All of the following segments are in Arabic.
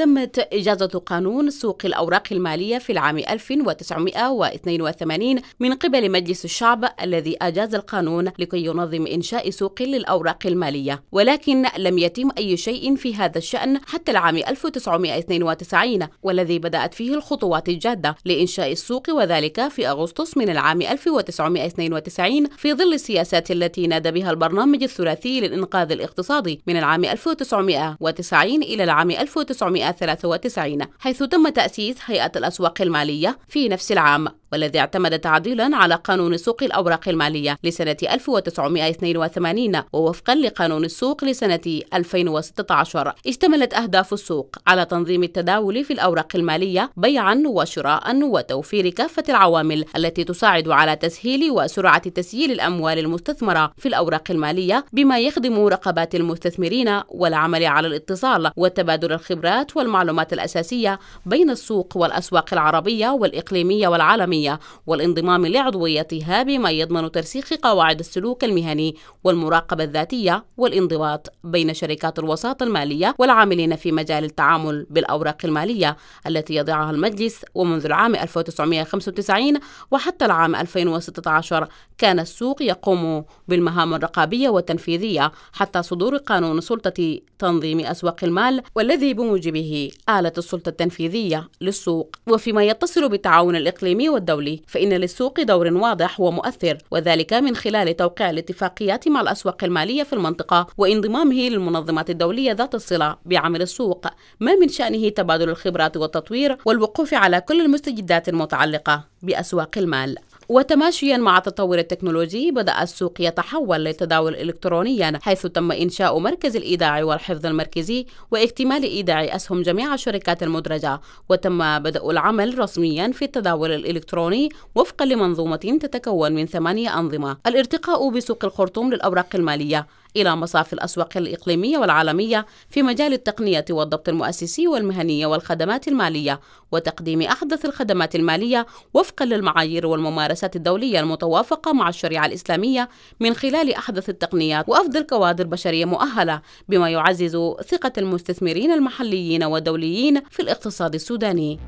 تمت إجازة قانون سوق الأوراق المالية في العام 1982 من قبل مجلس الشعب الذي أجاز القانون لكي ينظم إنشاء سوق للأوراق المالية ولكن لم يتم أي شيء في هذا الشأن حتى العام 1992 والذي بدأت فيه الخطوات الجادة لإنشاء السوق وذلك في أغسطس من العام 1992 في ظل السياسات التي نادى بها البرنامج الثلاثي للإنقاذ الاقتصادي من العام 1990 إلى العام 1990 1993 حيث تم تأسيس هيئة الأسواق المالية في نفس العام والذي اعتمد تعديلا على قانون سوق الأوراق المالية لسنة 1982 ووفقا لقانون السوق لسنة 2016 اشتملت أهداف السوق على تنظيم التداول في الأوراق المالية بيعا وشراء وتوفير كافة العوامل التي تساعد على تسهيل وسرعة تسييل الأموال المستثمرة في الأوراق المالية بما يخدم رقبات المستثمرين والعمل على الاتصال وتبادل الخبرات والمعلومات الأساسية بين السوق والأسواق العربية والإقليمية والعالمية الوطنية والانضمام لعضويتها بما يضمن ترسيخ قواعد السلوك المهني والمراقبة الذاتية والانضباط بين شركات الوساطة المالية والعاملين في مجال التعامل بالأوراق المالية التي يضعها المجلس ومنذ العام 1995 وحتى العام 2016 كان السوق يقوم بالمهام الرقابية والتنفيذية حتى صدور قانون سلطة تنظيم أسواق المال والذي بموجبه آلت السلطة التنفيذية للسوق وفيما يتصل بالتعاون الإقليمي والدولي الدولي فإن للسوق دور واضح ومؤثر وذلك من خلال توقيع الاتفاقيات مع الأسواق المالية في المنطقة وانضمامه للمنظمات الدولية ذات الصلة بعمل السوق ما من شأنه تبادل الخبرات والتطوير والوقوف على كل المستجدات المتعلقة بأسواق المال وتماشيا مع التطور التكنولوجي بدأ السوق يتحول للتداول إلكترونيا حيث تم إنشاء مركز الإيداع والحفظ المركزي واكتمال إيداع أسهم جميع الشركات المدرجة وتم بدء العمل رسميا في التداول الإلكتروني وفقا لمنظومة تتكون من ثمانية أنظمة الارتقاء بسوق الخرطوم للأوراق المالية إلى مصاف الأسواق الإقليمية والعالمية في مجال التقنية والضبط المؤسسي والمهني والخدمات المالية وتقديم أحدث الخدمات المالية وفقا للمعايير والممارسات الدولية المتوافقة مع الشريعة الإسلامية من خلال أحدث التقنيات وأفضل كوادر بشرية مؤهلة بما يعزز ثقة المستثمرين المحليين والدوليين في الاقتصاد السوداني.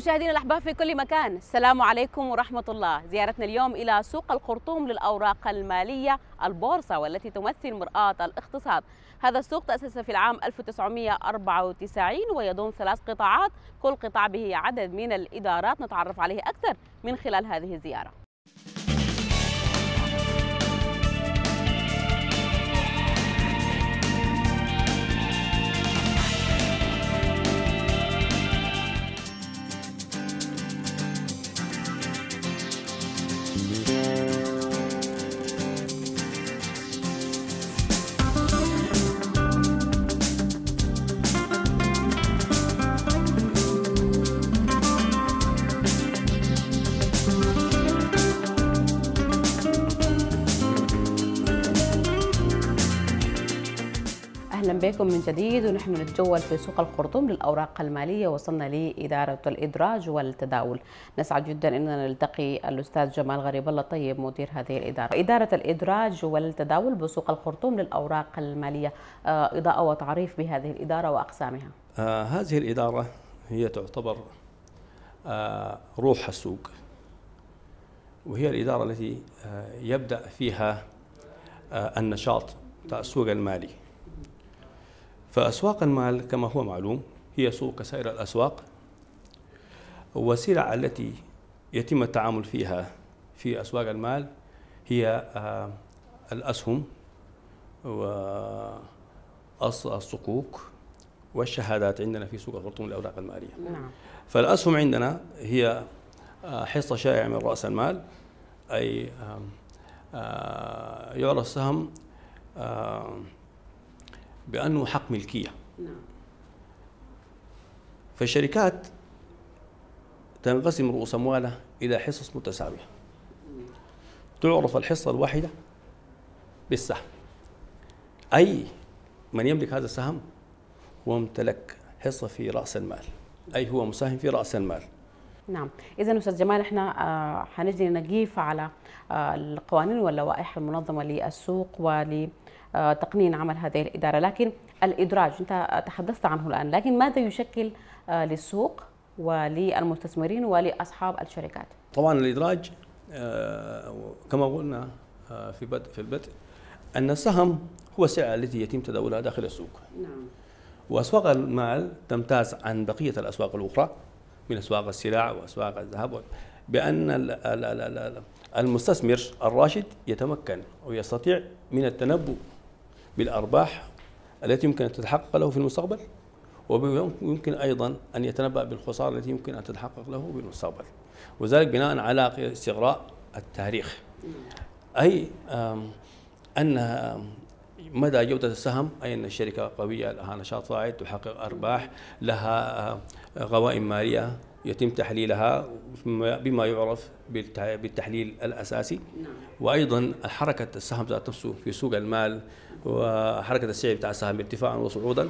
مشاهدينا الاحباب في كل مكان السلام عليكم ورحمه الله زيارتنا اليوم الى سوق الخرطوم للاوراق الماليه البورصه والتي تمثل مراه الاقتصاد هذا السوق تاسس في العام 1994 ويضم ثلاث قطاعات كل قطاع به عدد من الادارات نتعرف عليه اكثر من خلال هذه الزياره بكم من جديد ونحن نتجول في سوق الخرطوم للأوراق المالية وصلنا لإدارة الإدراج والتداول نسعد جدا أننا نلتقي الأستاذ جمال غريب الله طيب مدير هذه الإدارة إدارة الإدراج والتداول بسوق الخرطوم للأوراق المالية آه، إضاءة وتعريف بهذه الإدارة وأقسامها آه هذه الإدارة هي تعتبر آه روح السوق وهي الإدارة التي آه يبدأ فيها آه، النشاط السوق المالي فأسواق المال كما هو معلوم هي سوق كسائر الأسواق والسلع التي يتم التعامل فيها في أسواق المال هي آه، الأسهم والصكوك والشهادات عندنا في سوق الخرطوم الأوراق المالية نعم. فالأسهم عندنا هي آه، حصة شائعة من رأس المال أي آه، يعرض السهم بأنه حق ملكية نعم. فالشركات تنقسم رؤوس أموالها إلى حصص متساوية تعرف الحصة الواحدة بالسهم أي من يملك هذا السهم هو امتلك حصة في رأس المال أي هو مساهم في رأس المال نعم اذا استاذ جمال احنا هنجي آه، نجيف على آه، القوانين واللوائح المنظمه للسوق ول آه، تقنين عمل هذه الإدارة لكن الإدراج أنت تحدثت عنه الآن لكن ماذا يشكل آه، للسوق وللمستثمرين ولأصحاب الشركات طبعا الإدراج آه، كما قلنا في بدء في البدء أن السهم هو السعر التي يتم تداولها داخل السوق نعم وأسواق المال تمتاز عن بقية الأسواق الأخرى من أسواق السلع وأسواق الذهب بأن المستثمر الراشد يتمكن ويستطيع من التنبؤ بالأرباح التي يمكن أن تتحقق له في المستقبل ويمكن أيضا أن يتنبأ بالخسارة التي يمكن أن تتحقق له في المستقبل وذلك بناء على استغراء التاريخ أي أن مدى جودة السهم أي أن الشركة قوية لها نشاط صاعد تحقق أرباح لها قوائم مالية يتم تحليلها بما يعرف بالتحليل الأساسي نعم. وأيضا حركة السهم ذات نفسه في سوق المال وحركه السعر بتاع السهم ارتفاعا وصعودا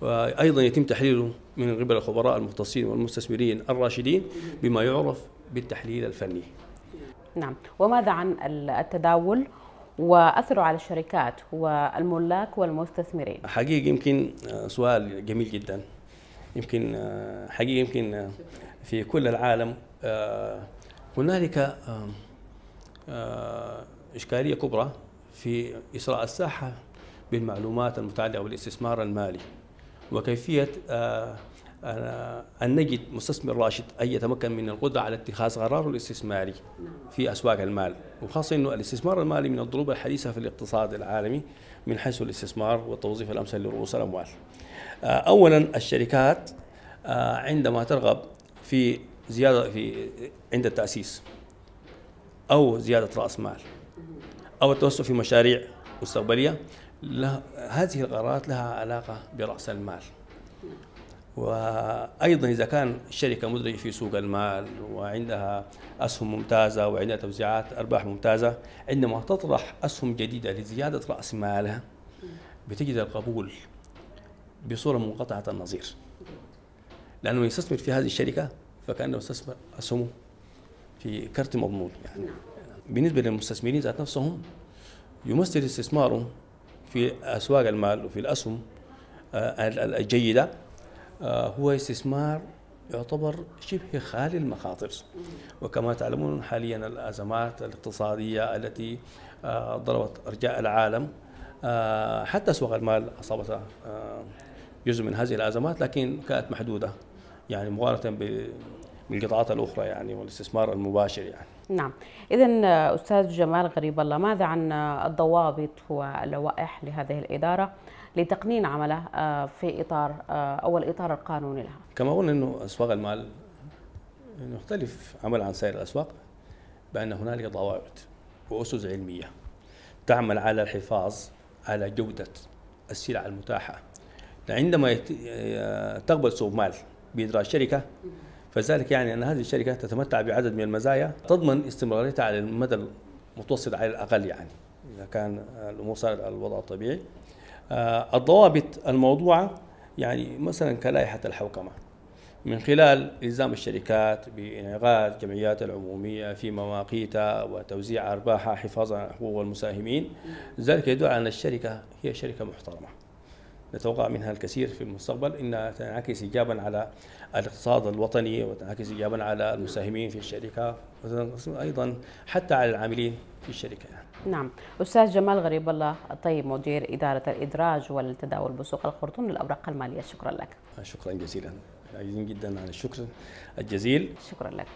وايضا يتم تحليله من قبل الخبراء المختصين والمستثمرين الراشدين بما يعرف بالتحليل الفني. نعم، وماذا عن التداول واثره على الشركات والملاك والمستثمرين؟ حقيقي يمكن آه، سؤال جميل جدا. يمكن آه، حقيقي يمكن آه، في كل العالم هنالك اشكاليه كبرى في اسراء الساحه بالمعلومات المتعلقة بالاستثمار المالي وكيفية آه، آه، أن نجد مستثمر راشد أن يتمكن من القدرة على اتخاذ قراره الاستثماري في أسواق المال وخاصة أنه الاستثمار المالي من الضروب الحديثة في الاقتصاد العالمي من حيث الاستثمار والتوظيف الأمثل لرؤوس الأموال آه، أولا الشركات عندما ترغب في زيادة في عند التأسيس أو زيادة رأس مال أو التوسع في مشاريع مستقبلية له هذه القرارات لها علاقه براس المال وايضا اذا كان الشركه مدرجه في سوق المال وعندها اسهم ممتازه وعندها توزيعات ارباح ممتازه عندما تطرح اسهم جديده لزياده راس مالها بتجد القبول بصوره منقطعه النظير لانه يستثمر في هذه الشركه فكانه استثمر اسهمه في كرت مضمون يعني نعم. بالنسبه للمستثمرين ذات نفسهم يمثل استثمارهم في أسواق المال وفي الأسهم آه، الجيدة آه، هو استثمار يعتبر شبه خالي المخاطر وكما تعلمون حاليا الأزمات الاقتصادية التي آه، ضربت أرجاء العالم حتى أسواق المال أصابتها جزء من هذه الأزمات لكن كانت محدودة يعني مقارنة بالقطاعات الأخرى يعني والاستثمار المباشر يعني نعم إذا أستاذ جمال غريب الله ماذا عن الضوابط واللوائح لهذه الإدارة لتقنين عمله آه، في إطار آه، أو الإطار القانوني لها كما قلنا أنه أسواق المال يختلف عمل عن سائر الأسواق بأن هنالك ضوابط وأسس علمية تعمل على الحفاظ على جودة السلع المتاحة عندما آه، تقبل سوق مال بإدراج شركة فذلك يعني أن هذه الشركة تتمتع بعدد من المزايا تضمن استمراريتها على المدى المتوسط على الأقل يعني إذا كان الأمور صارت الوضع الطبيعي آه، الضوابط الموضوعة يعني مثلا كلائحة الحوكمة من خلال إلزام الشركات بإنعقاد جمعيات العمومية في مواقيتها وتوزيع أرباحها حفاظا على حقوق المساهمين ذلك يدل على أن الشركة هي شركة محترمة نتوقع منها الكثير في المستقبل انها تنعكس ايجابا على الاقتصاد الوطني وتنعكس ايجابا على المساهمين في الشركه ايضا حتى على العاملين في الشركه يعني. نعم استاذ جمال غريب الله طيب مدير اداره الادراج والتداول بسوق الخرطوم للاوراق الماليه شكرا لك شكرا جزيلا عايزين جدا على الشكر الجزيل شكرا لك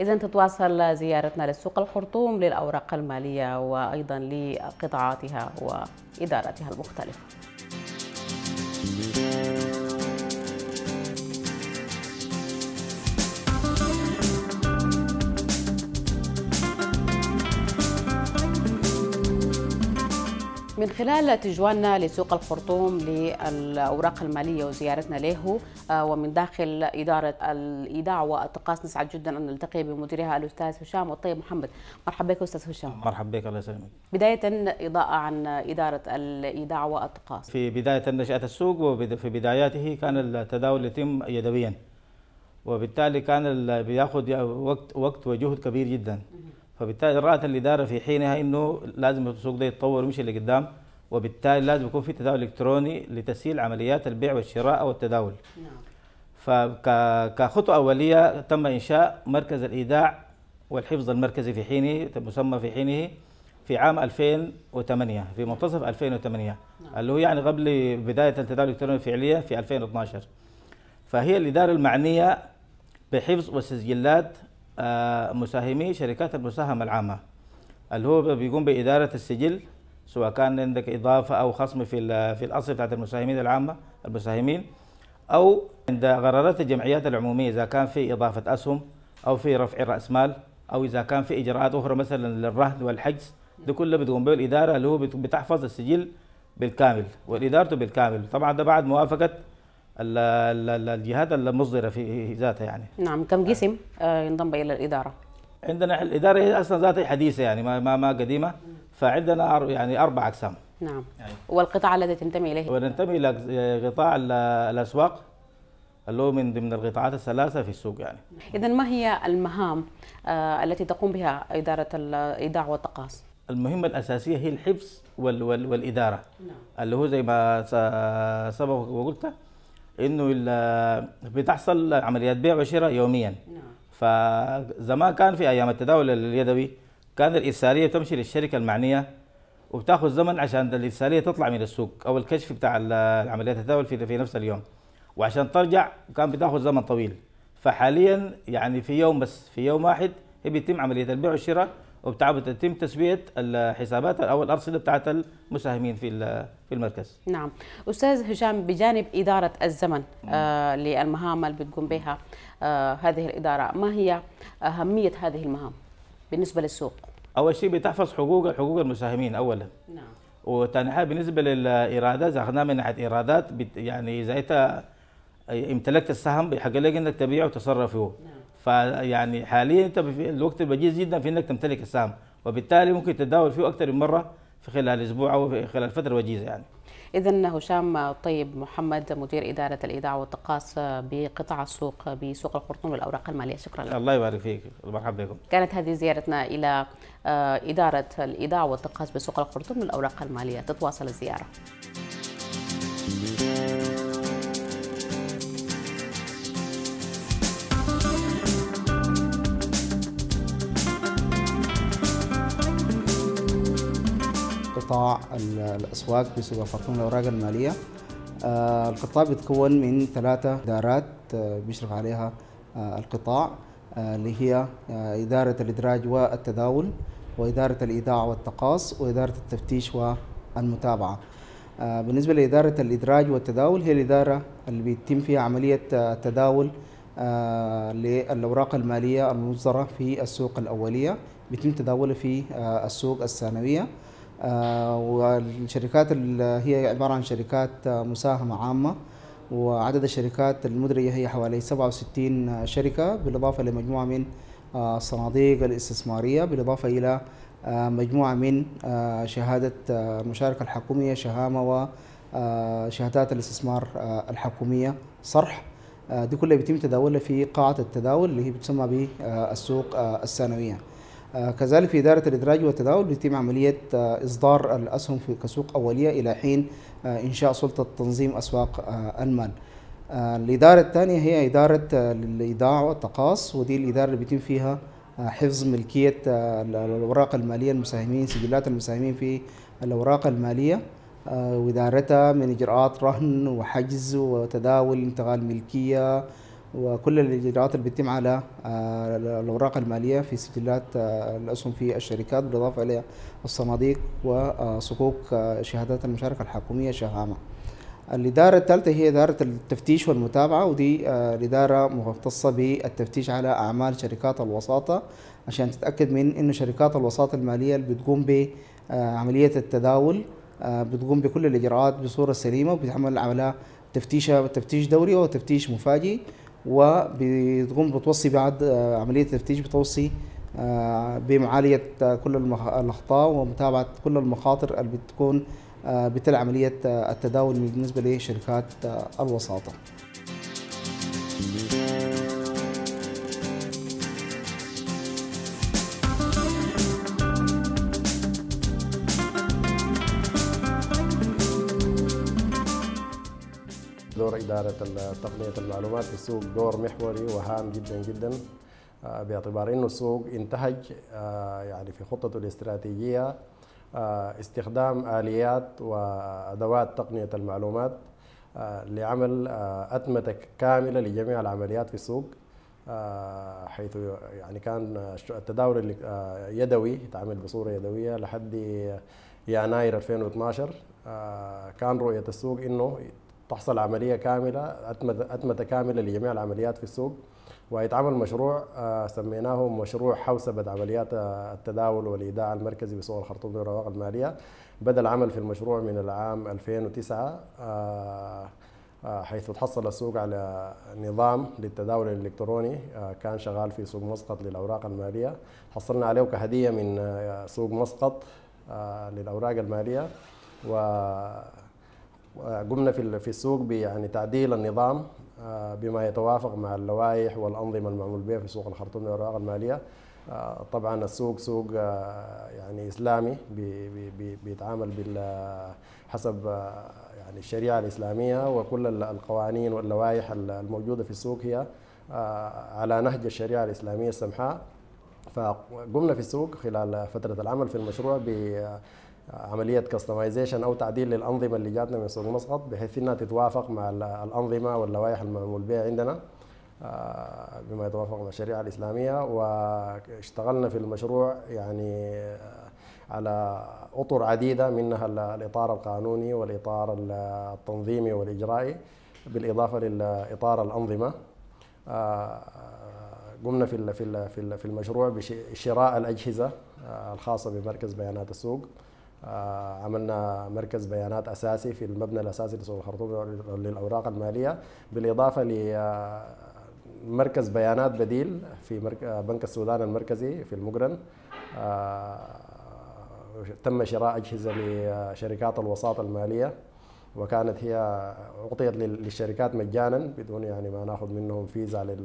إذا تتواصل زيارتنا لسوق الخرطوم للأوراق المالية وأيضا لقطاعاتها وإداراتها المختلفة Música من خلال تجوالنا لسوق الخرطوم للأوراق المالية وزيارتنا له آه، ومن داخل إدارة الإيداع والطقاس نسعد جدا أن نلتقي بمديرها الأستاذ هشام الطيب محمد مرحبا بك أستاذ هشام مرحبا بك الله يسلمك بداية إضاءة عن إدارة الإيداع والطقاس في بداية نشأة السوق وفي بداياته كان التداول يتم يدويا وبالتالي كان بياخذ وقت وقت وجهد كبير جدا فبالتالي رأت الإدارة في حينها أنه لازم السوق ده يتطور ويمشي لقدام وبالتالي لازم يكون في تداول إلكتروني لتسهيل عمليات البيع والشراء والتداول نعم. فكخطوة أولية تم إنشاء مركز الإيداع والحفظ المركزي في حينه مسمى في حينه في عام 2008 في منتصف 2008 نعم. اللي هو يعني قبل بداية التداول الإلكتروني الفعلية في 2012 فهي الإدارة المعنية بحفظ وسجلات آه، مساهمي شركات المساهمة العامة اللي هو بيقوم بإدارة السجل سواء كان عندك إضافة أو خصم في في الأصل بتاعت المساهمين العامة المساهمين أو عند قرارات الجمعيات العمومية إذا كان في إضافة أسهم أو في رفع رأس مال أو إذا كان في إجراءات أخرى مثلا للرهن والحجز ده كله بتقوم به الإدارة اللي هو بتحفظ السجل بالكامل وإدارته بالكامل طبعا ده بعد موافقة الجهات المصدره في ذاتها يعني نعم كم جسم آه، ينضم الى الاداره عندنا الاداره هي اصلا ذاتها حديثه يعني ما ما, ما قديمه فعندنا يعني اربع اقسام نعم يعني. والقطاع الذي تنتمي اليه وننتمي الى آه، قطاع الاسواق اللي هو من ضمن القطاعات الثلاثه في السوق يعني اذا ما هي المهام آه، التي تقوم بها اداره الايداع والتقاص المهمة الأساسية هي الحفظ والإدارة نعم. اللي هو زي ما سبق وقلت انه بتحصل عمليات بيع وشراء يوميا نعم. فزمان كان في ايام التداول اليدوي كان الارساليه تمشي للشركه المعنيه وبتاخذ زمن عشان الارساليه تطلع من السوق او الكشف بتاع عمليات التداول في في نفس اليوم وعشان ترجع كان بتاخذ زمن طويل فحاليا يعني في يوم بس في يوم واحد بيتم عمليه البيع والشراء وبتتم تسويه الحسابات او الارصده بتاعت المساهمين في في المركز. نعم، استاذ هشام بجانب اداره الزمن نعم. آه للمهام اللي بتقوم بها آه هذه الاداره، ما هي اهميه هذه المهام بالنسبه للسوق؟ اول شيء بتحفظ حقوق حقوق المساهمين اولا. نعم. وثاني حاجه بالنسبه للايرادات اذا اخذناها من ناحيه ايرادات يعني اذا انت امتلكت السهم بحق لك انك تبيعه وتصرف فيه. نعم. فيعني حاليا انت في الوقت البجيز جدا في انك تمتلك السهم وبالتالي ممكن تتداول فيه اكثر من مره في خلال اسبوع او في خلال فتره وجيزه يعني. اذا هشام طيب محمد مدير اداره الايداع والتقاص بقطاع السوق بسوق القرطون والاوراق الماليه شكرا لك. الله يبارك فيك مرحبا بكم. كانت هذه زيارتنا الى آه، اداره الايداع والتقاص بسوق القرطون والاوراق الماليه تتواصل الزياره. قطاع الأسواق بسوق الخرطوم الأوراق المالية آه، القطاع بيتكون من ثلاثة إدارات آه، بيشرف عليها آه، القطاع اللي هي إدارة الإدراج والتداول وإدارة الإيداع والتقاص وإدارة التفتيش والمتابعة بالنسبة لإدارة الإدراج والتداول هي الإدارة اللي بيتم فيها عملية التداول للأوراق المالية المصدرة في السوق الأولية بيتم تداولها في السوق الثانوية آه، والشركات اللي هي عبارة عن شركات آه، مساهمة عامة وعدد الشركات المدرجة هي حوالي 67 شركة بالإضافة لمجموعة من الصناديق الاستثمارية بالإضافة إلى مجموعة من آه، شهادة المشاركة الحكومية شهامة وشهادات الاستثمار الحكومية صرح دي كلها بيتم تداولها في قاعة التداول اللي هي بتسمى بالسوق السنوية آه، كذلك في إدارة الإدراج والتداول بيتم عملية آه، إصدار الأسهم في كسوق أولية إلى حين آه، إنشاء سلطة تنظيم أسواق المال الإدارة الثانية هي إدارة الإيداع والتقاص ودي الإدارة اللي بيتم فيها حفظ ملكية الأوراق المالية المساهمين سجلات المساهمين في الأوراق المالية وإدارتها من إجراءات رهن وحجز وتداول انتقال ملكية وكل الاجراءات اللي بتتم على آه، الاوراق الماليه في سجلات آه، الاسهم في الشركات بالاضافه الى الصناديق وصكوك آه، شهادات المشاركه الحكوميه شهامه. الإدارة الثالثة هي إدارة التفتيش والمتابعة ودي الإدارة مختصة بالتفتيش على أعمال شركات الوساطة عشان تتأكد من إنه شركات الوساطة المالية اللي بتقوم بعملية التداول بتقوم بكل الإجراءات بصورة سليمة وبتعمل على تفتيشها تفتيش دوري وتفتيش مفاجئ وبتقوم بتوصي بعد آه، عملية التفتيش بتوصي آه، بمعالية آه، كل الأخطاء ومتابعة كل المخاطر اللي بتكون بتل عملية التداول بالنسبة لشركات الوساطة إدارة تقنية المعلومات في السوق دور محوري وهام جدا جدا آه، باعتبار أنه السوق انتهج آه، يعني في خطته الاستراتيجية آه، استخدام آليات وأدوات تقنية المعلومات لعمل أتمتة كاملة لجميع العمليات في السوق حيث يعني كان التداول يدوي يتعامل بصورة يدوية لحد يناير 2012 كان رؤية السوق انه تحصل عمليه كامله اتمته اتمته كامله لجميع العمليات في السوق ويتعمل مشروع آه، سميناه مشروع حوسبة عمليات آه، التداول والإيداع المركزي بسوق الخرطوم للرواق المالية بدأ العمل في المشروع من العام 2009 آه، حيث تحصل السوق على نظام للتداول الإلكتروني كان شغال في سوق مسقط للأوراق المالية حصلنا عليه كهدية من سوق مسقط للأوراق المالية و آه، قمنا في في السوق يعني تعديل النظام آه، بما يتوافق مع اللوائح والانظمه المعمول بها في سوق الخرطوم للاوراق الماليه آه، طبعا السوق سوق يعني اسلامي بيتعامل بال حسب يعني الشريعه الاسلاميه وكل القوانين واللوائح الموجوده في السوق هي على نهج الشريعه الاسلاميه السمحاء فقمنا في السوق خلال فتره العمل في المشروع ب عمليه كاستمايزيشن او تعديل للانظمه اللي جاتنا من سوق مسقط بحيث انها تتوافق مع الانظمه واللوائح المعمول بها عندنا آه، بما يتوافق مع الشريعه الاسلاميه واشتغلنا في المشروع يعني آه، على اطر عديده منها الاطار القانوني والاطار التنظيمي والاجرائي بالاضافه للاطار الانظمه آه، قمنا في في في المشروع بشراء الاجهزه الخاصه بمركز بيانات السوق آه، عملنا مركز بيانات اساسي في المبنى الاساسي لسوق الخرطوم للاوراق الماليه بالاضافه لمركز آه، بيانات بديل في آه، بنك السودان المركزي في المقرن تم شراء اجهزه لشركات الوساطه الماليه وكانت هي اعطيت للشركات مجانا بدون يعني ما ناخذ منهم فيزا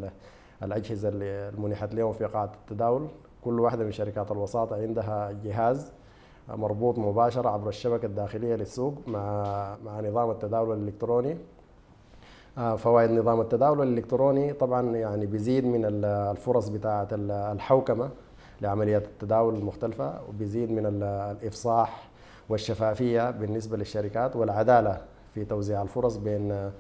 للاجهزه اللي منحت لهم في قاعه التداول كل واحده من شركات الوساطه عندها جهاز مربوط مباشرة عبر الشبكة الداخلية للسوق مع مع نظام التداول الإلكتروني آه، فوائد نظام التداول الإلكتروني طبعا يعني بيزيد من الفرص بتاعة الحوكمة لعمليات التداول المختلفة وبيزيد من الإفصاح والشفافية بالنسبة للشركات والعدالة في توزيع الفرص بين آه،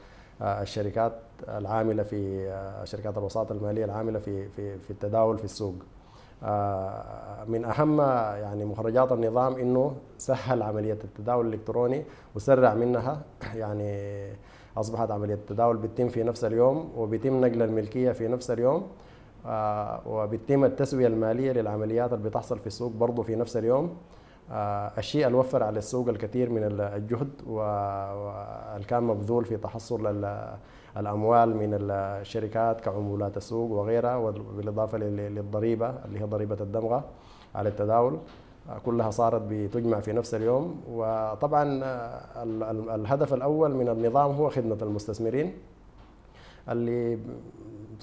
الشركات العاملة في آه، شركات الوساطة المالية العاملة في في في التداول في السوق آه، من اهم يعني مخرجات النظام انه سهل عمليه التداول الالكتروني وسرع منها يعني اصبحت عمليه التداول بتتم في نفس اليوم وبيتم نقل الملكيه في نفس اليوم آه، وبتتم التسويه الماليه للعمليات اللي بتحصل في السوق برضه في نفس اليوم آه، الشيء اللي وفر على السوق الكثير من الجهد والكان مبذول في تحصل الاموال من الشركات كعمولات السوق وغيرها بالاضافه للضريبه اللي هي ضريبه الدمغه على التداول كلها صارت بتجمع في نفس اليوم وطبعا الهدف الاول من النظام هو خدمه المستثمرين اللي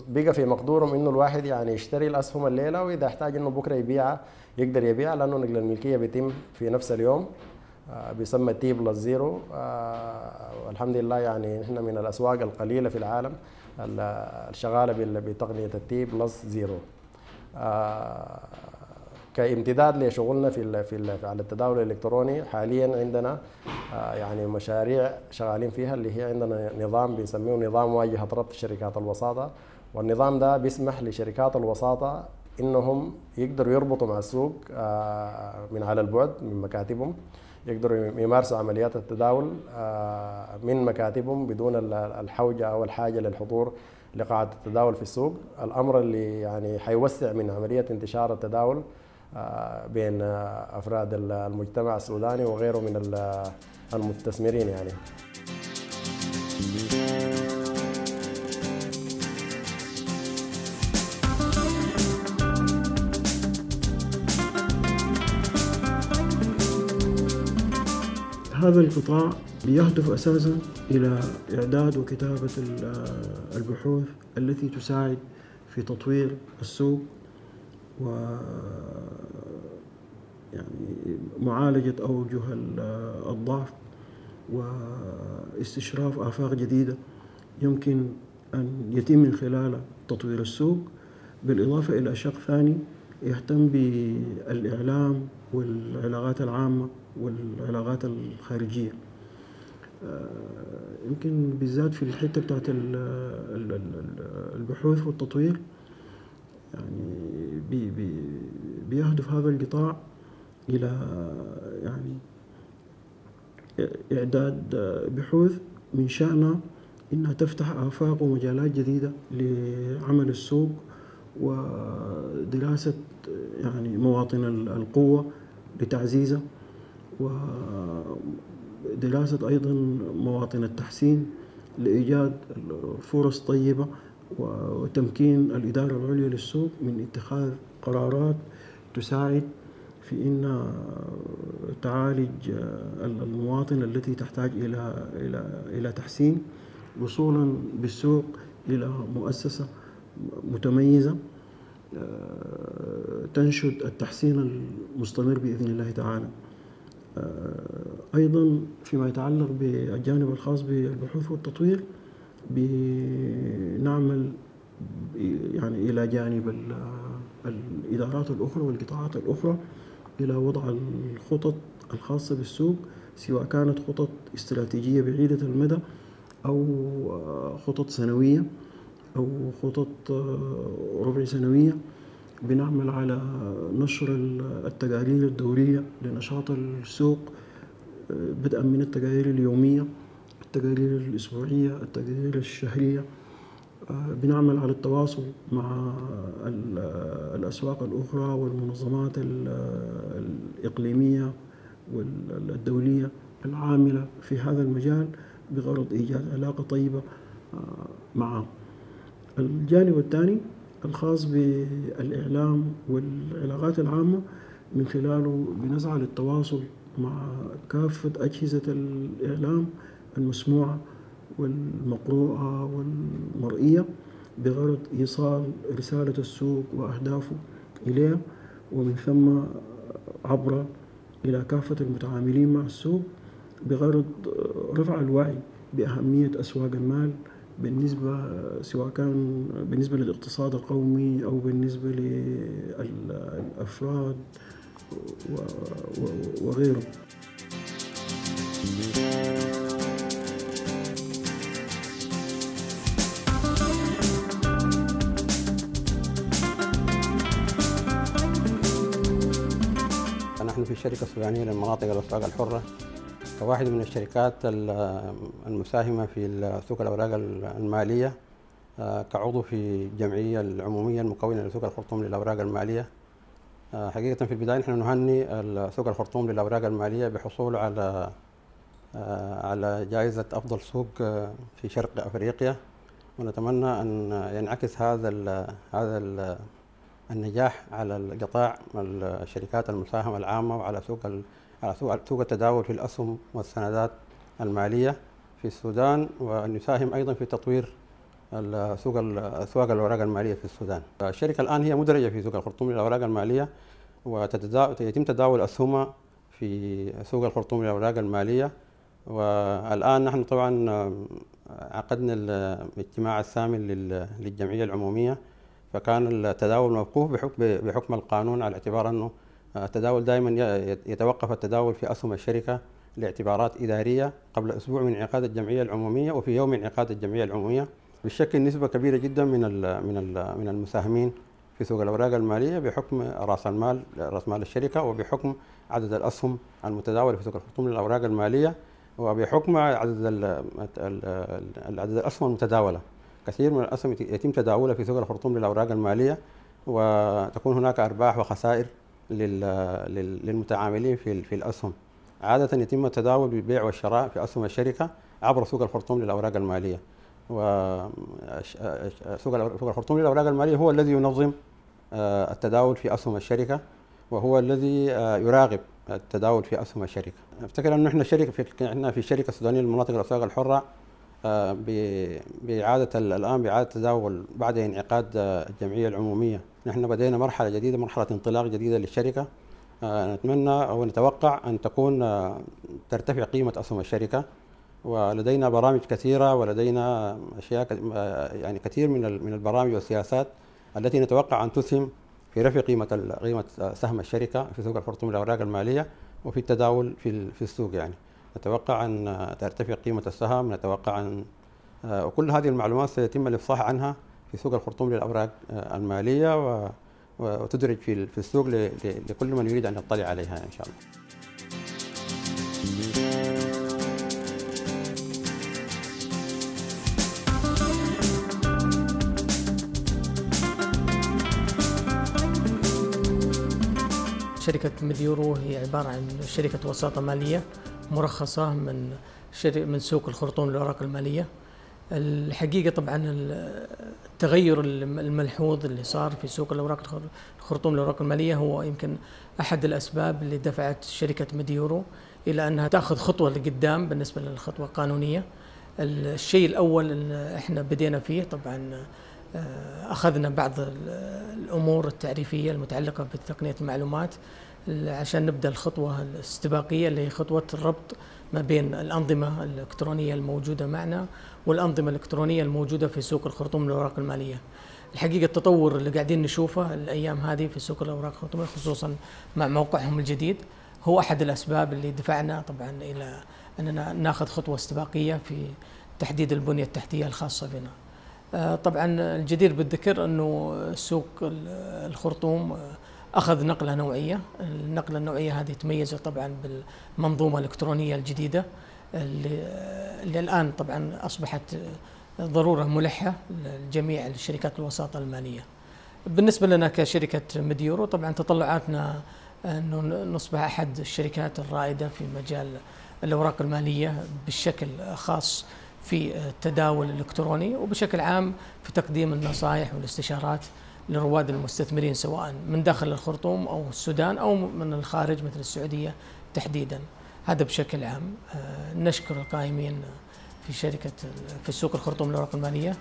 بقى في مقدورهم انه الواحد يعني يشتري الاسهم الليله واذا احتاج انه بكره يبيعها يقدر يبيعها لانه نقل الملكيه بيتم في نفس اليوم آه، بيسمى تي بلس زيرو آه، والحمد لله يعني نحن من الاسواق القليله في العالم الشغاله بتقنيه التي بلس زيرو كامتداد لشغلنا في في على التداول الالكتروني حاليا عندنا آه، يعني مشاريع شغالين فيها اللي هي عندنا نظام بنسميه نظام واجهه ربط شركات الوساطه والنظام ده بيسمح لشركات الوساطه انهم يقدروا يربطوا مع السوق من على البعد من مكاتبهم يقدروا يمارسوا عمليات التداول آه، من مكاتبهم بدون الحوجة أو الحاجة للحضور لقاعة التداول في السوق الأمر اللي يعني حيوسع من عملية انتشار التداول آه، بين أفراد المجتمع السوداني وغيره من المستثمرين يعني هذا القطاع يهدف أساسا إلى إعداد وكتابة البحوث التي تساعد في تطوير السوق و يعني معالجة أوجه الضعف واستشراف آفاق جديدة يمكن أن يتم من خلالها تطوير السوق بالإضافة إلى شق ثاني يهتم بالإعلام والعلاقات العامة والعلاقات الخارجية آه، يمكن بالذات في الحتة بتاعت البحوث والتطوير يعني بي بي بيهدف هذا القطاع إلى يعني إعداد بحوث من شأنها إنها تفتح آفاق ومجالات جديدة لعمل السوق ودراسة يعني مواطن القوة لتعزيزه ودراسة أيضا مواطن التحسين لإيجاد فرص طيبة وتمكين الإدارة العليا للسوق من اتخاذ قرارات تساعد في أن تعالج المواطن التي تحتاج إلى إلى إلى تحسين وصولا بالسوق إلى مؤسسة متميزة آه، تنشد التحسين المستمر بإذن الله تعالى آه، أيضا فيما يتعلق بالجانب الخاص بالبحوث والتطوير بنعمل يعني إلى جانب الإدارات الأخرى والقطاعات الأخرى إلى وضع الخطط الخاصة بالسوق سواء كانت خطط استراتيجية بعيدة المدى أو آه، خطط سنوية أو خطط آه، ربع سنوية بنعمل على نشر التقارير الدورية لنشاط السوق آه، بدءا من التقارير اليومية التقارير الأسبوعية التقارير الشهرية آه، بنعمل على التواصل مع الأسواق الأخرى والمنظمات الإقليمية والدولية العاملة في هذا المجال بغرض إيجاد علاقة طيبة معهم الجانب الثاني الخاص بالإعلام والعلاقات العامة من خلاله بنسعى للتواصل مع كافة أجهزة الإعلام المسموعة والمقروءة والمرئية بغرض إيصال رسالة السوق وأهدافه إليها ومن ثم عبر إلى كافة المتعاملين مع السوق بغرض رفع الوعي بأهمية أسواق المال بالنسبة سواء كان بالنسبة للاقتصاد القومي أو بالنسبة للأفراد وغيره نحن في الشركة السودانية للمناطق الأسواق الحرة واحدة من الشركات المساهمة في سوق الأوراق المالية كعضو آه، في الجمعية العمومية المكونة لسوق الخرطوم للأوراق المالية آه، حقيقة في البداية نحن نهني سوق الخرطوم للأوراق المالية بحصول على آه، على جائزة أفضل سوق في شرق أفريقيا ونتمنى أن ينعكس هذا هذا النجاح على القطاع الشركات المساهمة العامة وعلى سوق على سوق التداول في الأسهم والسندات المالية في السودان وأن يساهم أيضا في تطوير سوق أسواق الأوراق المالية في السودان الشركة الآن هي مدرجة في سوق الخرطوم للأوراق المالية ويتم تداول أسهمها في سوق الخرطوم للأوراق المالية والآن نحن طبعا عقدنا الاجتماع الثامن للجمعية العمومية فكان التداول موقوف بحكم القانون على اعتبار أنه التداول دائما يتوقف التداول في أسهم الشركة لاعتبارات إدارية قبل أسبوع من انعقاد الجمعية العمومية وفي يوم انعقاد الجمعية العمومية بشكل نسبة كبيرة جدا من من من المساهمين في سوق الأوراق المالية بحكم رأس المال رأس مال الشركة وبحكم عدد الأسهم المتداولة في سوق الخرطوم للأوراق المالية وبحكم عدد عدد الأسهم المتداولة كثير من الأسهم يتم تداولها في سوق الخرطوم للأوراق المالية وتكون هناك أرباح وخسائر للمتعاملين في في الاسهم عاده يتم التداول بالبيع والشراء في اسهم الشركه عبر سوق الخرطوم للاوراق الماليه وسوق الخرطوم للاوراق الماليه هو الذي ينظم آه، التداول في اسهم الشركه وهو الذي آه، يراقب التداول في اسهم الشركه افتكر انه احنا الشركه في احنا في الشركه السودانيه للمناطق الاسواق الحره آه، باعاده الان باعاده التداول بعد انعقاد الجمعيه العموميه نحن بدأنا مرحلة جديدة مرحلة انطلاق جديدة للشركة آه، نتمنى أو نتوقع أن تكون آه، ترتفع قيمة أسهم الشركة ولدينا برامج كثيرة ولدينا أشياء آه، يعني كثير من من البرامج والسياسات التي نتوقع أن تسهم في رفع قيمة قيمة سهم الشركة في سوق الخرطوم الأوراق المالية وفي التداول في في السوق يعني نتوقع أن ترتفع قيمة السهم نتوقع أن وكل هذه المعلومات سيتم الإفصاح عنها في سوق الخرطوم للاوراق آه، الماليه وتدرج في في السوق لكل من يريد ان يطلع عليها ان شاء الله. شركة مديورو هي عبارة عن شركة وساطة مالية مرخصة من من سوق الخرطوم للأوراق المالية الحقيقة طبعا التغير الملحوظ اللي صار في سوق الأوراق الخرطوم الأوراق المالية هو يمكن أحد الأسباب اللي دفعت شركة مديورو إلى أنها تأخذ خطوة لقدام بالنسبة للخطوة القانونية الشيء الأول اللي إحنا بدينا فيه طبعا آه، أخذنا بعض الأمور التعريفية المتعلقة بتقنية المعلومات عشان نبدا الخطوه الاستباقيه اللي هي خطوه الربط ما بين الانظمه الالكترونيه الموجوده معنا والأنظمة الإلكترونية الموجودة في سوق الخرطوم للأوراق المالية الحقيقة التطور اللي قاعدين نشوفه الأيام هذه في سوق الأوراق الخرطومية خصوصا مع موقعهم الجديد هو أحد الأسباب اللي دفعنا طبعا إلى أننا ناخذ خطوة استباقية في تحديد البنية التحتية الخاصة بنا آه، طبعا الجدير بالذكر أنه سوق الخرطوم آه، اخذ نقله نوعيه، النقله النوعيه هذه تميزت طبعا بالمنظومه الالكترونيه الجديده اللي, اللي الآن طبعا أصبحت ضرورة ملحة لجميع الشركات الوساطة المالية بالنسبة لنا كشركة مديورو طبعا تطلعاتنا أنه نصبح أحد الشركات الرائدة في مجال الأوراق المالية بشكل خاص في التداول الإلكتروني وبشكل عام في تقديم النصائح والاستشارات لرواد المستثمرين سواء من داخل الخرطوم أو السودان أو من الخارج مثل السعودية تحديداً هذا بشكل عام آه، نشكر القائمين في شركه في سوق الخرطوم للاوراق الماليه.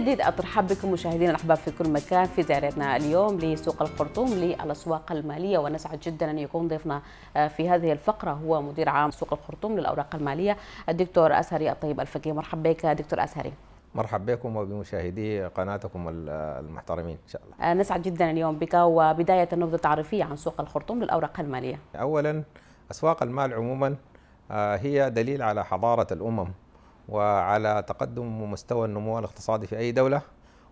جديد أترحب بكم مشاهدينا الأحباب في كل مكان في دائرتنا اليوم لسوق الخرطوم للأسواق المالية ونسعد جدا أن يكون ضيفنا آه، في هذه الفقرة هو مدير عام سوق الخرطوم للأوراق المالية الدكتور أسهري الطيب الفقي مرحبا بك دكتور أسهري مرحبا بكم وبمشاهدي قناتكم المحترمين ان شاء الله. آه، نسعد جدا اليوم بك وبدايه نبذه تعريفيه عن سوق الخرطوم للاوراق الماليه. اولا اسواق المال عموما آه، هي دليل على حضاره الامم وعلى تقدم مستوى النمو الاقتصادي في أي دولة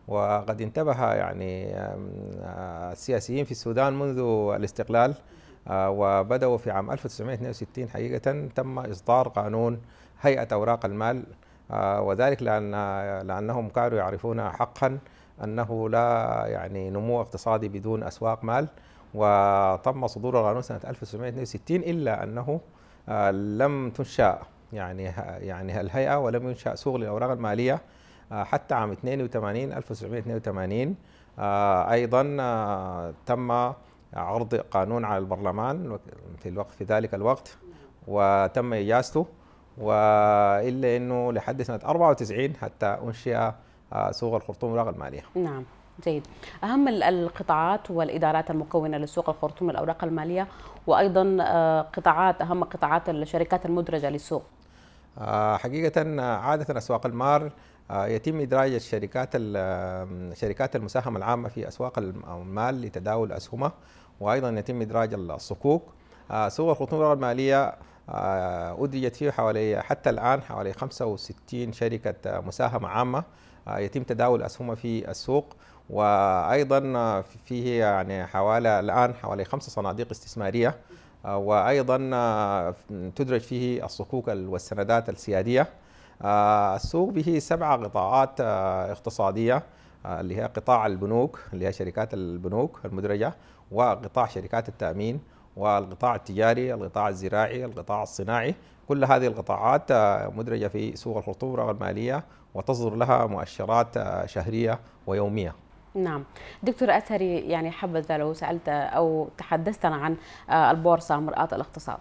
وقد انتبه يعني آه، السياسيين في السودان منذ الاستقلال آه، وبدأوا في عام 1962 حقيقة تم إصدار قانون هيئة أوراق المال آه، وذلك لأن لأنهم كانوا يعرفون حقا أنه لا يعني نمو اقتصادي بدون أسواق مال وتم صدور القانون سنة 1962 إلا أنه لم تنشأ يعني يعني الهيئه ولم ينشا سوق للاوراق الماليه آه، حتى عام 82 1982 آه، ايضا آه، تم عرض قانون على البرلمان في الوقت في ذلك الوقت وتم اجازته والا انه لحد سنه 94 حتى انشئ سوق الخرطوم الاوراق الماليه. نعم. جيد أهم القطاعات والإدارات المكونة لسوق الخرطوم الأوراق المالية وأيضا قطاعات أهم قطاعات الشركات المدرجة للسوق آه، حقيقة آه، عادة أسواق المال آه، يتم إدراج الشركات شركات المساهمة العامة في أسواق المال لتداول أسهمها وأيضا يتم إدراج الصكوك سوق الخطورة المالية أدرجت فيه حوالي حتى الآن حوالي 65 شركة مساهمة عامة يتم تداول أسهمها في السوق وأيضا فيه يعني حوالي الآن حوالي خمسة صناديق استثمارية آه، وايضا آه، تدرج فيه الصكوك والسندات السياديه آه، السوق به سبع قطاعات اقتصاديه اللي هي قطاع البنوك اللي هي شركات البنوك المدرجه وقطاع شركات التامين والقطاع التجاري القطاع الزراعي القطاع الصناعي كل هذه القطاعات مدرجه في سوق الخطوره الماليه وتصدر لها مؤشرات شهريه ويوميه نعم دكتور أثري يعني حبذا لو سألت أو تحدثتنا عن آه، البورصة مرآة الاقتصاد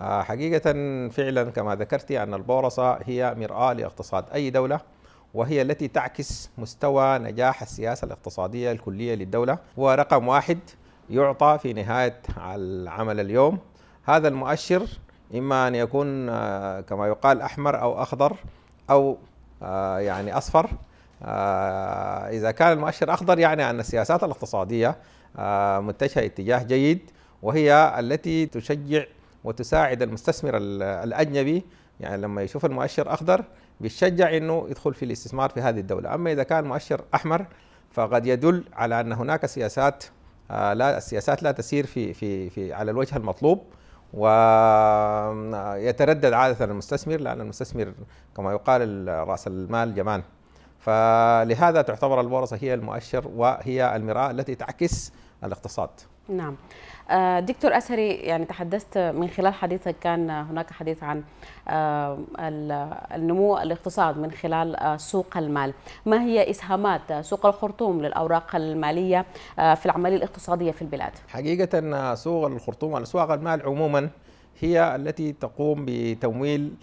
آه، حقيقة فعلا كما ذكرت أن البورصة هي مرآة لاقتصاد أي دولة وهي التي تعكس مستوى نجاح السياسة الاقتصادية الكلية للدولة ورقم واحد يعطى في نهاية العمل اليوم هذا المؤشر إما أن يكون آه، كما يقال أحمر أو أخضر أو يعني أصفر آه، إذا كان المؤشر أخضر يعني أن السياسات الاقتصادية آه، متجهة اتجاه جيد وهي التي تشجع وتساعد المستثمر الأجنبي يعني لما يشوف المؤشر أخضر بيشجع أنه يدخل في الاستثمار في هذه الدولة أما إذا كان مؤشر أحمر فقد يدل على أن هناك سياسات آه، لا السياسات لا تسير في في في على الوجه المطلوب ويتردد عادة المستثمر لأن المستثمر كما يقال رأس المال جمان فلهذا تعتبر البورصة هي المؤشر وهي المرآة التي تعكس الاقتصاد نعم آه، دكتور أسري يعني تحدثت من خلال حديثك كان هناك حديث عن آه، النمو الاقتصاد من خلال آه، سوق المال ما هي إسهامات سوق الخرطوم للأوراق المالية في العملية الاقتصادية في البلاد حقيقة سوق الخرطوم اسواق المال عموما هي التي تقوم بتمويل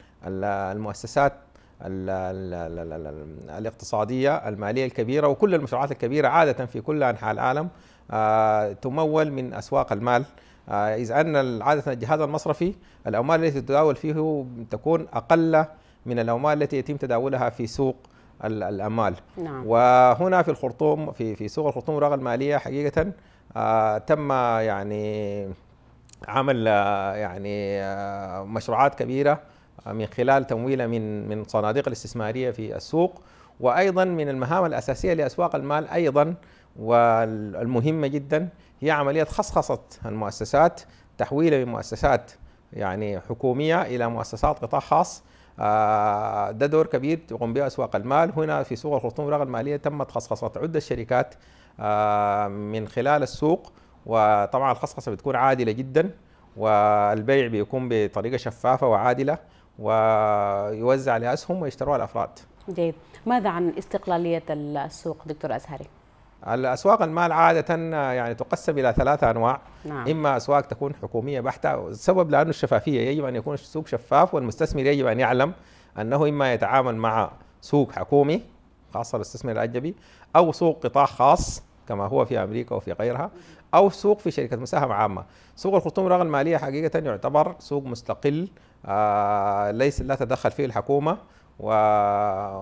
المؤسسات ال ال ال ال الاقتصادية المالية الكبيرة وكل المشروعات الكبيرة عادة في كل أنحاء العالم آه، تمول من أسواق المال آه، إذ أن عادة الجهاز المصرفي الأموال التي تتداول فيه تكون أقل من الأموال التي يتم تداولها في سوق الأموال نعم. وهنا في الخرطوم في في سوق الخرطوم الأوراق المالية حقيقة آه، تم يعني عمل يعني مشروعات كبيرة من خلال تمويله من من صناديق الاستثماريه في السوق وايضا من المهام الاساسيه لاسواق المال ايضا والمهمه جدا هي عمليه خصخصه المؤسسات تحويلها من مؤسسات يعني حكوميه الى مؤسسات قطاع خاص آه، ده دور كبير تقوم به اسواق المال هنا في سوق الخرطوم والورقه الماليه تمت خصخصه عده شركات آه، من خلال السوق وطبعا الخصخصه بتكون عادله جدا والبيع بيكون بطريقه شفافه وعادله ويوزع عليها أسهم ويشتروها الأفراد جيد ماذا عن استقلالية السوق دكتور أزهري؟ الأسواق المال عادة يعني تقسم إلى ثلاثة أنواع نعم. إما أسواق تكون حكومية بحتة السبب لأنه الشفافية يجب أن يكون السوق شفاف والمستثمر يجب أن يعلم أنه إما يتعامل مع سوق حكومي خاصة الاستثمار الأجنبي أو سوق قطاع خاص كما هو في امريكا وفي غيرها او سوق في شركه مساهمه عامه سوق الخرطوم رغم الماليه حقيقه يعتبر سوق مستقل آه، ليس لا تدخل فيه الحكومة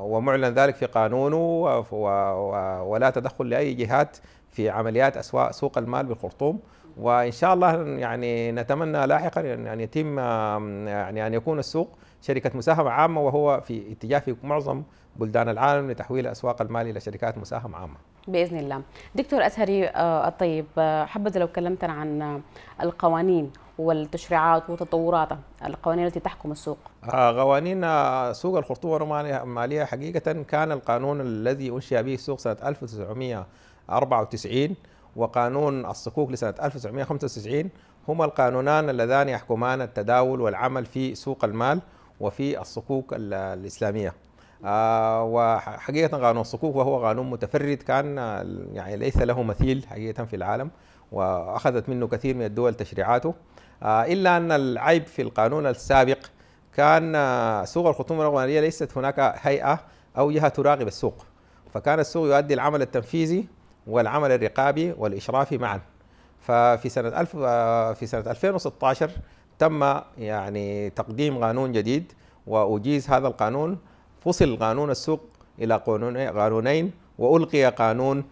ومعلن ذلك في قانونه ولا تدخل لأي جهات في عمليات أسواق سوق المال بالخرطوم وإن شاء الله يعني نتمنى لاحقا أن يعني يتم يعني أن يكون السوق شركة مساهمة عامة وهو في اتجاه في معظم بلدان العالم لتحويل أسواق المال إلى شركات مساهمة عامة باذن الله دكتور اسهري آه، الطيب آه، حبذا لو كلمتنا عن القوانين والتشريعات وتطوراتها القوانين التي تحكم السوق آه، قوانين سوق الخرطوم الماليه حقيقه كان القانون الذي انشئ به السوق سنه 1994 وقانون الصكوك لسنه 1995 هما القانونان اللذان يحكمان التداول والعمل في سوق المال وفي الصكوك الاسلاميه آه وحقيقه قانون الصكوك وهو قانون متفرد كان يعني ليس له مثيل حقيقه في العالم واخذت منه كثير من الدول تشريعاته آه، الا ان العيب في القانون السابق كان آه، سوق الخصوم الرقميه ليست هناك هيئه او جهه تراقب السوق فكان السوق يؤدي العمل التنفيذي والعمل الرقابي والاشرافي معا ففي سنه ألف آه، في سنه 2016 تم يعني تقديم قانون جديد واجيز هذا القانون فصل قانون السوق الى قانونين والقي قانون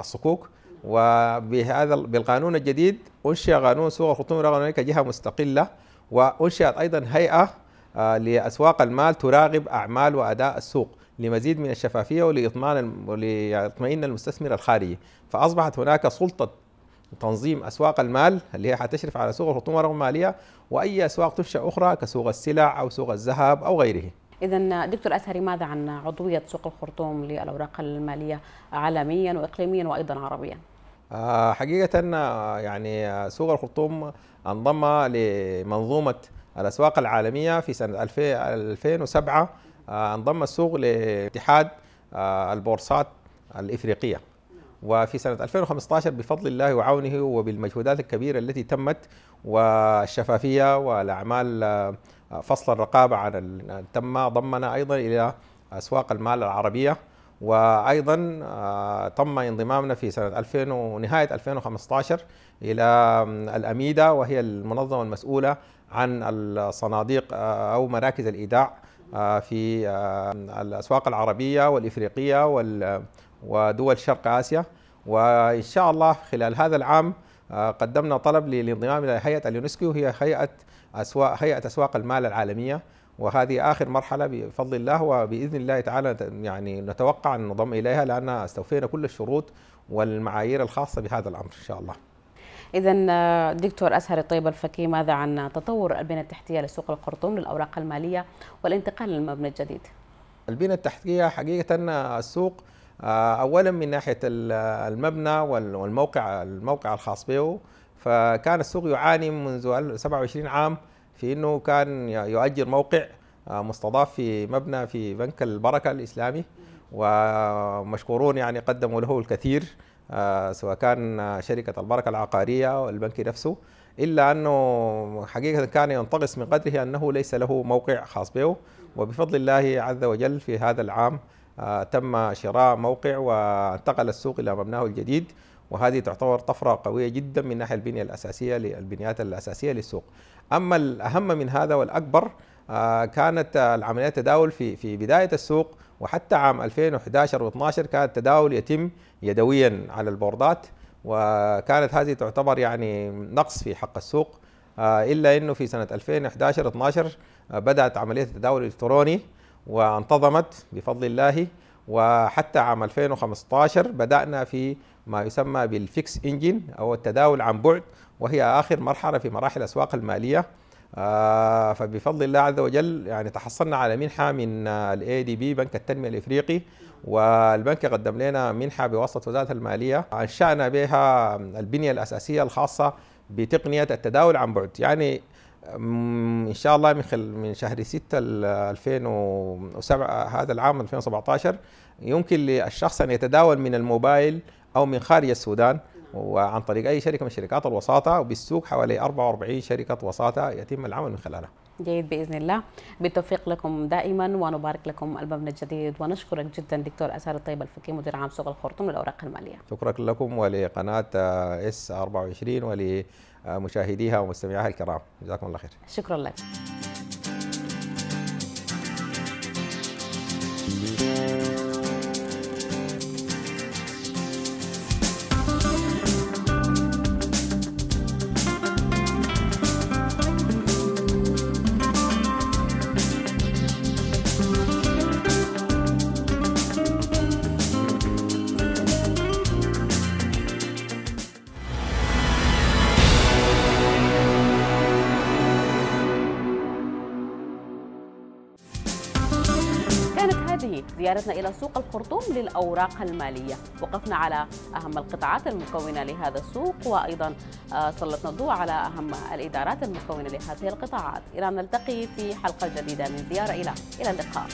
الصكوك وبهذا بالقانون الجديد انشئ قانون سوق الخطوط الرقميه كجهه مستقله وانشئت ايضا هيئه آه، لاسواق المال تراقب اعمال واداء السوق لمزيد من الشفافيه ولاطمان ولاطمئن المستثمر الخارجي فاصبحت هناك سلطه تنظيم اسواق المال اللي هي حتشرف على سوق الخطوط الرقميه الماليه واي اسواق تنشا اخرى كسوق السلع او سوق الذهب او غيره. اذا دكتور اثري ماذا عن عضويه سوق الخرطوم للاوراق الماليه عالميا واقليميا وايضا عربيا؟ آه، حقيقة يعني سوق الخرطوم انضم لمنظومة الأسواق العالمية في سنة 2007 آه، انضم السوق لاتحاد آه، البورصات الإفريقية وفي سنة 2015 بفضل الله وعونه وبالمجهودات الكبيرة التي تمت والشفافية والأعمال فصل الرقابة عن تم ضمنا أيضا إلى أسواق المال العربية وايضا آه، تم انضمامنا في سنه 2000 ونهايه 2015 الى الاميدا وهي المنظمه المسؤوله عن الصناديق آه، او مراكز الايداع آه، في الاسواق العربيه والافريقيه ودول شرق اسيا وان شاء الله خلال هذا العام قدمنا طلب للانضمام الى هيئه اليونسكو وهي هيئه اسواق هيئه اسواق المال العالميه وهذه آخر مرحلة بفضل الله وبإذن الله تعالى يعني نتوقع أن نضم إليها لأننا استوفينا كل الشروط والمعايير الخاصة بهذا الأمر إن شاء الله إذا آه، دكتور أسهر الطيب الفكي ماذا عن تطور البنى التحتية لسوق الخرطوم للأوراق المالية والانتقال للمبنى الجديد؟ البنى التحتية حقيقة آه، السوق آه، أولا من ناحية المبنى والموقع الموقع الخاص به فكان السوق يعاني منذ 27 عام في انه كان يؤجر موقع آه، مستضاف في مبنى في بنك البركه الاسلامي ومشكورون يعني قدموا له الكثير آه، سواء كان شركه البركه العقاريه او البنك نفسه الا انه حقيقه كان ينتقص من قدره انه ليس له موقع خاص به وبفضل الله عز وجل في هذا العام آه، تم شراء موقع وانتقل السوق الى مبناه الجديد وهذه تعتبر طفره قويه جدا من ناحيه البنيه الاساسيه للبنيات الاساسيه للسوق اما الاهم من هذا والاكبر آه، كانت العمليات التداول في في بدايه السوق وحتى عام 2011 و12 كان التداول يتم يدويا على البوردات وكانت هذه تعتبر يعني نقص في حق السوق آه، الا انه في سنه 2011 12 آه، بدات عمليه التداول الالكتروني وانتظمت بفضل الله وحتى عام 2015 بدانا في ما يسمى بالفيكس انجن او التداول عن بعد وهي اخر مرحله في مراحل الاسواق الماليه آه، فبفضل الله عز وجل يعني تحصلنا على منحه من الاي دي بي بنك التنميه الافريقي والبنك قدم لنا منحه بواسطه وزاره الماليه انشانا بها آه، البنيه الاساسيه الخاصه بتقنيه التداول عن بعد يعني ان شاء الله من خل من شهر 6 2007 هذا العام 2017 يمكن للشخص ان يتداول من الموبايل او من خارج السودان وعن طريق اي شركه من شركات الوساطه وبالسوق حوالي 44 شركه وساطه يتم العمل من خلالها. جيد باذن الله بالتوفيق لكم دائما ونبارك لكم المبنى الجديد ونشكرك جدا دكتور اسار الطيب الفكي مدير عام سوق الخرطوم للاوراق الماليه. شكرا لكم ولقناه اس 24 ولمشاهديها ومستمعيها الكرام، جزاكم الله خير. شكرا لك. زيارتنا إلى سوق الخرطوم للأوراق المالية وقفنا على أهم القطاعات المكونة لهذا السوق وأيضا آه، سلطنا الضوء على أهم الإدارات المكونة لهذه القطاعات إلى أن نلتقي في حلقة جديدة من زيارة إلى إلى اللقاء